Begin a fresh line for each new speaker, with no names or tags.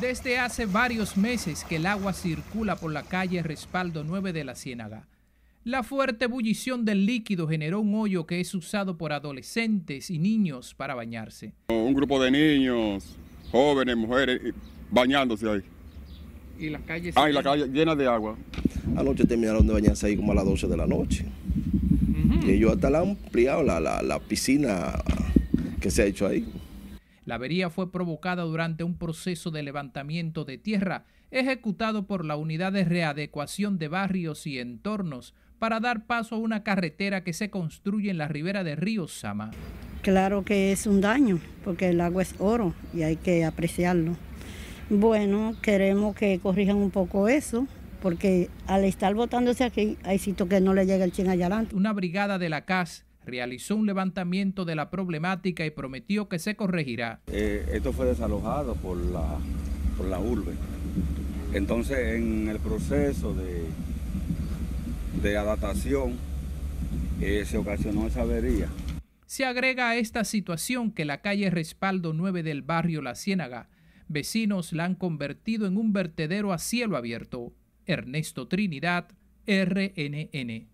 Desde hace varios meses que el agua circula por la calle Respaldo 9 de la Ciénaga. La fuerte ebullición del líquido generó un hoyo que es usado por adolescentes y niños para bañarse.
Un grupo de niños, jóvenes, mujeres, bañándose ahí.
¿Y las calles? Ah, y la
calle llena de agua.
Anoche terminaron de bañarse ahí como a las 12 de la noche. Y ellos hasta la han ampliado la piscina que se ha hecho ahí.
La avería fue provocada durante un proceso de levantamiento de tierra ejecutado por la Unidad de Readecuación de Barrios y Entornos para dar paso a una carretera que se construye en la ribera de río Sama.
Claro que es un daño, porque el agua es oro y hay que apreciarlo. Bueno, queremos que corrijan un poco eso, porque al estar botándose aquí, hay sitio que no le llega el chin allá
Una brigada de la CAS realizó un levantamiento de la problemática y prometió que se corregirá.
Eh, esto fue desalojado por la, la urbe. Entonces, en el proceso de, de adaptación, eh, se ocasionó esa avería.
Se agrega a esta situación que la calle Respaldo 9 del barrio La Ciénaga, vecinos la han convertido en un vertedero a cielo abierto. Ernesto Trinidad, RNN.